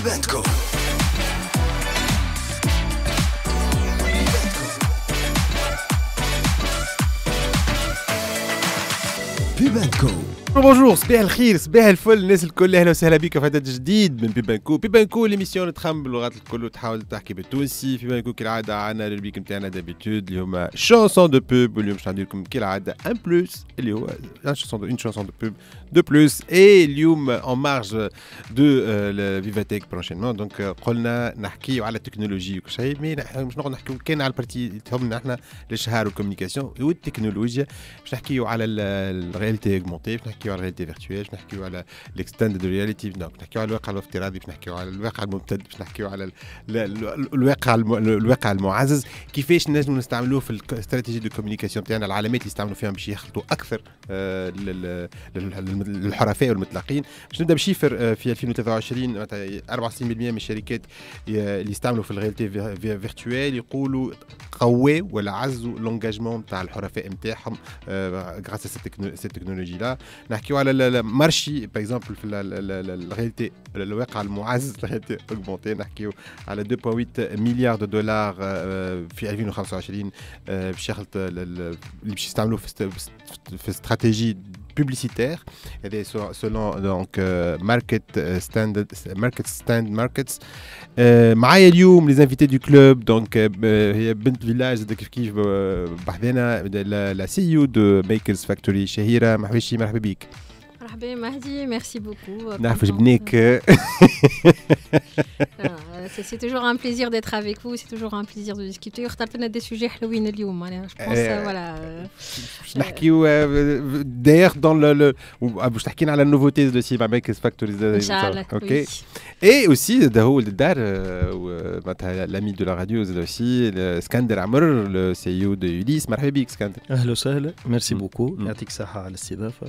Bentko. Pibentco. بونجور صباح الخير صباح الفل الناس الكل اهلا وسهلا بك في عدد جديد من بيبانكو بيبانكو ليميسيون اللي تخمم باللغات الكل وتحاول تحكي بالتونسي في بيبانكو كالعاده عندنا الروبيك نتاعنا دابيتود اللي هما شونسون دو بوب واليوم باش ندير لكم كالعاده ان بلوس اللي هو ان شونسون اون شونسون دو بوب دو بلوس اي اليوم اون مارج دو فيفاتيك بروشينمون دونك قلنا نحكيو على التكنولوجي وكل شيء مي مش نقعد نحكيو كان على البارتي تهمنا احنا الاشهار والكوميونيكاسيون والتكنولوجيا باش نحكيو على الريالتي اوغمونتي نحكيو على الرياليتي فيرتوال باش نحكيو على الاكستندد رياليتي باش نحكيو على الواقع الافتراضي باش نحكيو على الواقع الممتد باش نحكيو على الواقع الواقع المعزز كيفاش نجمو نستعملوه في الاستراتيجي دو كوميونيكاسيون تاعنا العلامات اللي يستعملوا فيهم باش يخلطوا اكثر آه، للحرفاء والمطلقين باش نبدا بشيفر آه، في 2023 64% من الشركات اللي يستعملوا في الرياليتي فيرتوال يقولوا قواه ولا عزوا لونجاجمون نتاع الحرفاء نتاعهم غراس سي تكنولوجي لا نحكيو على المارشي باغ في الرياليتي الواقع المعز الرياليتي اوغمونتي نحكيو على 2.8 مليار دو دولار في 2025 باش يخلط اللي باش يستعملوه في استراتيجي publicitaires. Et selon donc euh, Market euh, Standard, Market Stand Markets. Euh, Maï les invités du club, donc euh, Bent Village de Kifkif Bahdena, la CEO de Makers Factory, Shahira Mahwishi Marhabibik. Mahdi, merci beaucoup. Nafouj Bnik. Ah. Euh, c'est, toujours un plaisir d'être avec vous, c'est toujours un plaisir de discuter. Je pense des sujets eh, euh, voilà. Euh, je euh, pense euh, euh, d'ailleurs, dans le. Ah, vous le... à la nouveauté de Sima Mek X Factory. ok. Et aussi, Daoul euh, bah, l'ami de la radio, aussi, Skander Amr, le CEO de Ulysse. Marhabi, Skander. Merci mm. beaucoup. Merci beaucoup. Merci beaucoup.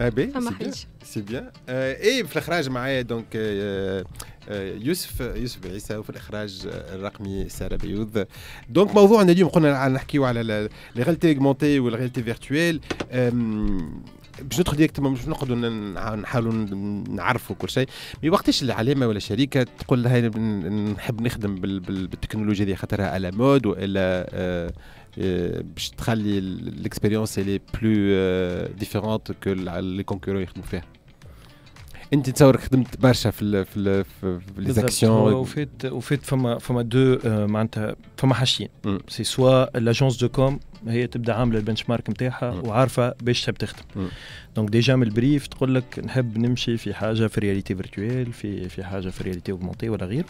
ابي فما سي بيان اي في الاخراج معايا دونك يوسف يوسف عيسى وفي الاخراج euh, الرقمي ساره بيوض دونك موضوعنا اليوم قلنا نحكيو على الرياليتي اوغمونتي والغالتي فيرتويل باش ندخل ديريكتومون باش نقعدوا نحاولوا نعرفوا كل شيء مي وقتاش العلامه ولا شركه تقول لها نحب نخدم بالتكنولوجيا دي خاطرها على مود والا آه، pour euh, que l'expérience est plus euh, différente que les concurrents nous fait. En les actions. fait, deux euh, hmm. C'est soit l'agence de com. هي تبدا عامله البنش مارك نتاعها وعارفه باش تحب تخدم دونك ديجا من البريف تقول لك نحب نمشي في حاجه في رياليتي فيرتويل في في حاجه في رياليتي اوغمونتي ولا غيره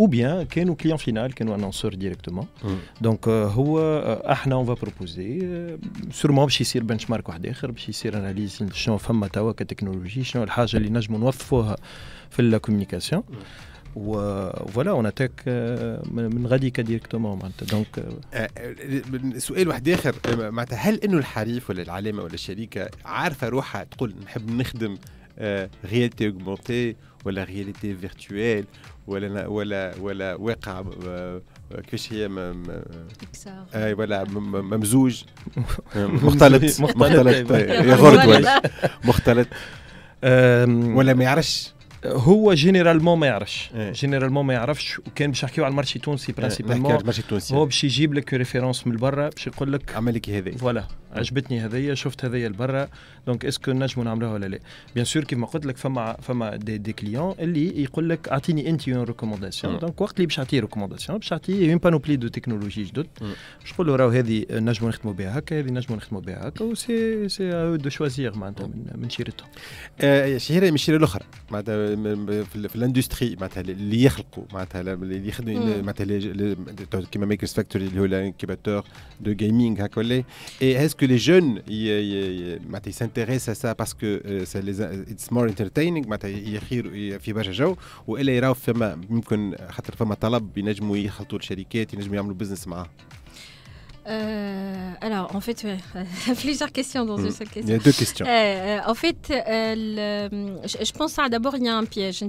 او بيان كانوا كليون فينال كانوا انونسور ديريكتومون دونك هو آه، احنا اون فا بروبوزي سورمون باش يصير بنش مارك واحد اخر باش يصير اناليز شنو فما توا كتكنولوجي شنو الحاجه اللي نجموا نوظفوها في الكوميونيكاسيون وفوالا اون اتاك من غادي ديريكتومون معناتها دونك euh, آه، آه، سؤال واحد اخر آه، معناتها هل انه الحريف ولا العلامه ولا الشركه عارفه روحها تقول نحب نخدم رياليتي اوغمونتي ولا رياليتي فيرتويل ولا ولا ولا واقع كيفاش هي اي ولا ممزوج مختلط مختلط يا غرد مختلط ولا ما يعرفش هو جينيرالمون ما يعرفش ايه. جينيرالمون ما يعرفش وكان باش نحكيو على المارشي التونسي برانسيبالمون ايه. هو باش يجيب لك ريفيرونس من برا باش يقول لك عملك هذا فوالا عجبتني هذيا شفت هذيا لبرا دونك اسكو نجموا نعملوها ولا لا بيان سور كيما قلت لك فما فما دي, دي كليون اللي يقول لك اعطيني انت اون ريكومونداسيون دونك وقت اللي باش نعطيه ريكومونداسيون باش نعطيه اون بانوبلي دو تكنولوجي جدد باش نقول له راهو هذه نجموا نخدموا بها هكا هذه نجموا نخدموا بها هكا وسي سي دو شوازيغ معناتها من, من شيرتهم آه شهيره من الشيره الاخرى معناتها في الاندستري معناتها اللي يخلقوا معناتها اللي يخدموا معناتها كيما ميكرز فاكتوري اللي هو الانكيباتور دو جيمنج هكا ولا اسكو que les jeunes معناتها يسانتيريس à ça parce que c'est les it's more entertaining معناتها في برشا جو والا يراو فما يمكن خاطر فما طلب ينجموا يخلطوا الشركات ينجموا يعملوا بزنس معاه alors, en fait, plusieurs questions dans une seule question. Il y a deux questions. en fait, je, pense à d'abord, il y a un piège.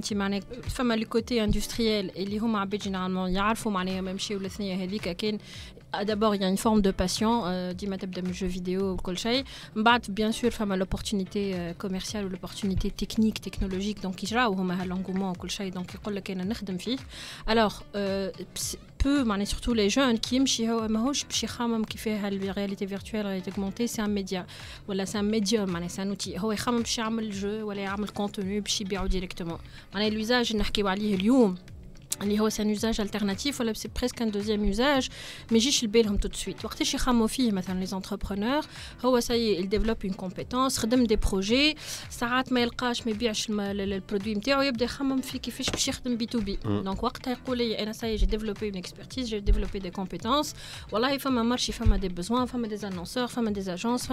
Femme le côté industriel, et les hommes généralement, il y a même chez D'abord, il y a une forme de passion, Dima de jeux vidéo ou bat Bien sûr, femme à l'opportunité commerciale ou l'opportunité technique, technologique, donc il y a l'engouement au colchay, donc il y a Alors, peu معناها surtout les jeunes qui يمشي هو ماهوش باش يخمم كيفاه الرياليتي فيرتوال رياليتي اوغمونتي سي ان ميديا ولا سي ان ميديوم معناها سي ان اوتي هو يخمم باش يعمل جو ولا يعمل كونتوني باش يبيعو ديريكتومون معناها لوزاج نحكيو عليه اليوم c'est un usage alternatif voilà c'est presque un deuxième usage mais j'y suis le tout de suite porter les entrepreneurs هو ça y ils développent une compétence خدم des projets ساعات ما يلقاش ما يبيعش يبدا يخمم في كيفاش باش بي donc يقول لي انا j'ai développé une expertise j'ai développé des compétences والله il مارشي a des besoins فما des annonceurs فما des agences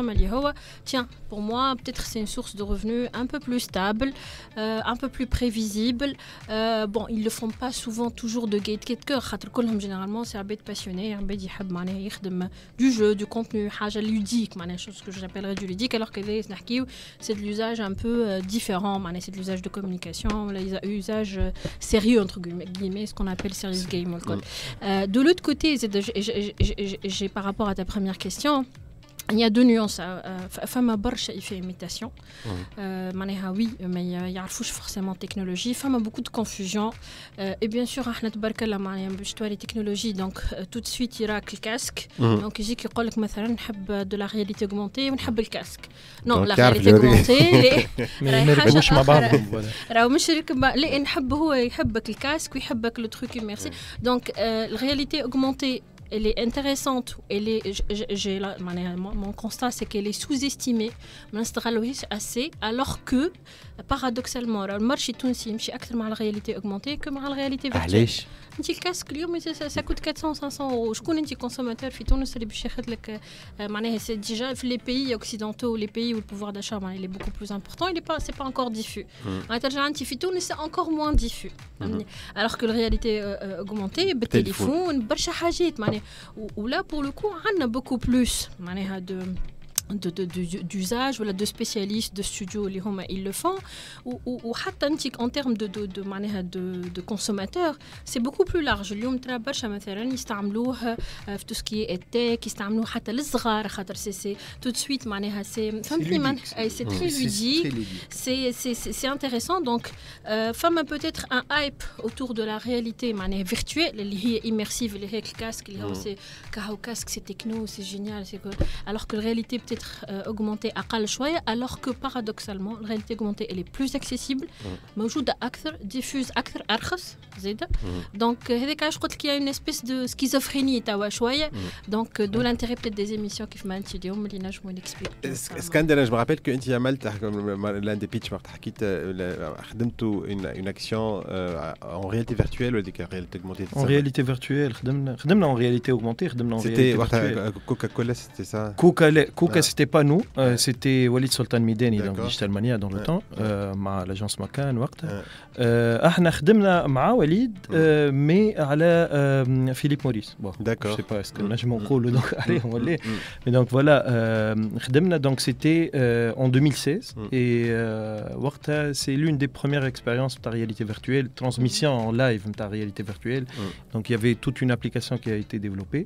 tiens pour moi peut-être c'est une source de revenus un peu plus stable euh, un peu plus prévisible euh, bon ils le font pas souvent souvent toujours de gatekeeper généralement c'est un bête passionné un bête qui aime du jeu du contenu حاجه ludique chose que j'appellerais du ludique alors que c'est de l'usage un peu euh, différent c'est de l'usage de communication l'usage euh, sérieux entre guillemets ce qu'on appelle serious game mm. euh, de l'autre côté j'ai par rapport à ta première question il y a deux nuances. Hein. Euh, femme barche, il fait imitation. Euh, ah oui, mais euh, il y a forcément technologie. Femme a beaucoup de confusion. Et bien sûr, Ahmed Barkala, hein, les technologies. Donc, tout de suite, il y a le casque. Mm-hmm. Donc, il dit de la réalité augmentée, on le casque. Non, la réalité augmentée. Mais Donc, la réalité augmentée elle est intéressante. Elle est, j'ai mon constat, c'est qu'elle est sous-estimée. assez, alors que, paradoxalement, le marché tunisien est plus la réalité augmentée que la réalité virtuelle. Un petit casque, ça coûte 400-500 euros. Je connais un consommateur Les pays occidentaux, les pays où le pouvoir d'achat est beaucoup plus important, ce n'est pas encore diffus. Hmm. c'est encore moins diffus. Hmm. Alors que la réalité euh, euh, augmentée, bah, téléphone Là, pour le coup, on a beaucoup plus de de, de, d'usage, voilà, de spécialistes, de studios, les hommes, ils le font. Ou, ou, ou en termes de, de, de manière de, de consommateur, c'est beaucoup plus large. L'homme travaille, par exemple, ils utilisent euh, tout ce qui est tech, ils utilisent même les grands, c'est, tout de suite, manière, c'est, euh, c'est, c'est, très ludique, c'est, c'est, c'est, intéressant. Donc, euh, femme a peut-être un hype autour de la réalité, manière virtuelle, les immersive, les casques, les casques, c'est techno, c'est génial, c'est que alors que la réalité peut-être être euh, augmentée à Kalchoué, alors que paradoxalement, la réalité augmentée elle est plus accessible, Moujoud mm. Akthar, diffuse Akthar Arkhas, mm. Donc, euh, je crois qu'il y a une espèce de schizophrénie, Tawachoué, mm. donc euh, d'où l'intérêt peut-être des émissions qui font un petit mais là je vous l'explique. Scandale, je me rappelle que tu as l'un des pitchs, une action en réalité virtuelle ou en réalité augmentée En réalité virtuelle, en réalité augmentée, en réalité virtuelle. C'était Coca-Cola, c'était ça Coca-Cola, c'était pas nous, euh, c'était Walid Sultan Mideni, dans Digital Mania dans le temps, euh, ma l'agence Makan Nous Euh, Walid, euh, mais avec Philippe Maurice. Bon, D'accord. Je sais pas est-ce que mm. mm. Donc, allez on va aller. Mm. Mais donc voilà, euh, donc c'était en 2016 et euh, c'est l'une des premières expériences de la réalité virtuelle, transmission en live de la réalité virtuelle. Donc il y avait toute une application qui a été développée.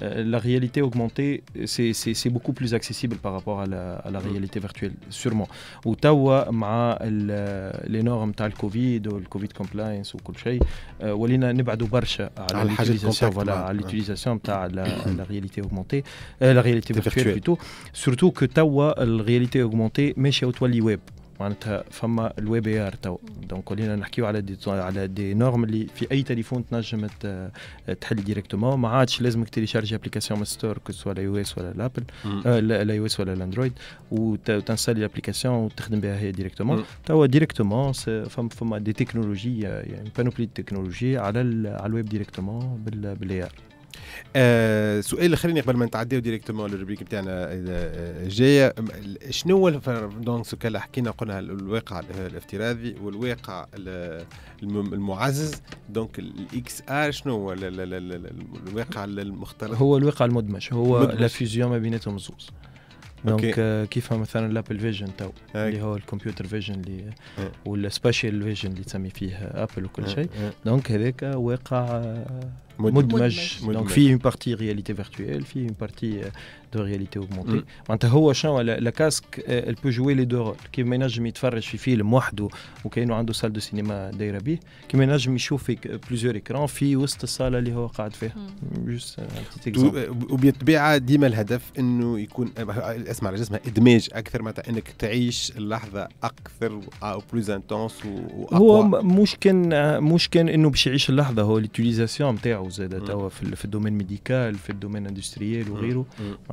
Euh, la réalité augmentée, c'est beaucoup plus accessible par rapport à la, réalité virtuelle, sûrement. Ou tawa, les normes تاع الكوفيد Covid, كومبلاينس وكل شيء ولينا نبعدوا برشا على l'utilisation l'utilisation تاع euh, la, réalité augmentée, la réalité virtuelle plutôt. Surtout que tawa, la réalité augmentée, chez تولي web. معناتها فما الوي بي ار تو دونك ولينا نحكيو على دي على دي نورم اللي في اي تليفون تنجم آه، تحل ديريكتومون ما عادش لازمك تيليشارجي ابليكاسيون من ستور سواء آه، لا او اس ولا الابل لا او اس ولا الاندرويد وتنسالي الابليكاسيون وتخدم بها هي ديريكتومون توا ديريكتومون فما فما دي تكنولوجي يعني بانوبلي تكنولوجي على على الويب ديريكتومون بالاي ار آه سؤال اخرين قبل ما نتعدي ديريكتومون للربيك نتاعنا الجايه شنو هو دونك سكالا حكينا قلنا الواقع الافتراضي والواقع المعزز دونك الاكس ار شنو هو الواقع المختلف هو الواقع المدمج هو لا فيزيون ما بيناتهم زوز دونك آه، كيف مثلا الابل فيجن تو اللي هو الكمبيوتر فيجن اللي والسبيشال فيجن اللي تسمي فيه ابل وكل شيء دونك هذاك واقع آه، Donc, une partie réalité virtuelle, fille une partie euh, de réalité augmentée mm. معناتها هو شنو لا كاسك آه، elle peut jouer les deux rôles كيما ينجم يتفرج في فيلم وحده وكانه عنده سال دو سينما دايره به كيما ينجم يشوف في بليزيور ايكران في وسط الصاله اللي هو قاعد فيها mm. آه، وبالطبيعه ديما الهدف انه يكون الاسم آه، على جسمها ادماج اكثر معناتها انك تعيش اللحظه اكثر بلوز انتونس واقوى هو مش كان مش كان انه باش يعيش اللحظه هو ليتيليزاسيون نتاعو زاد توا في الدومين ميديكال في الدومين اندستريال وغيره mm.